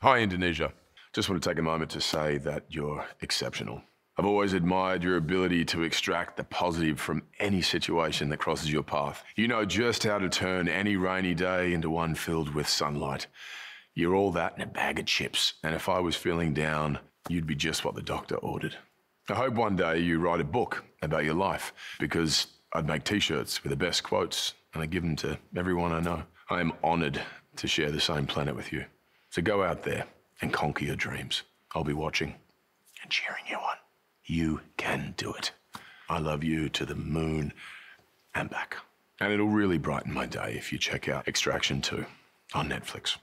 Hi, Indonesia. Just want to take a moment to say that you're exceptional. I've always admired your ability to extract the positive from any situation that crosses your path. You know just how to turn any rainy day into one filled with sunlight. You're all that in a bag of chips, and if I was feeling down, you'd be just what the doctor ordered. I hope one day you write a book about your life, because I'd make t shirts with the best quotes, and i give them to everyone I know. I am honoured to share the same planet with you. So go out there and conquer your dreams. I'll be watching and cheering you on. You can do it. I love you to the moon and back. And it'll really brighten my day if you check out Extraction 2 on Netflix.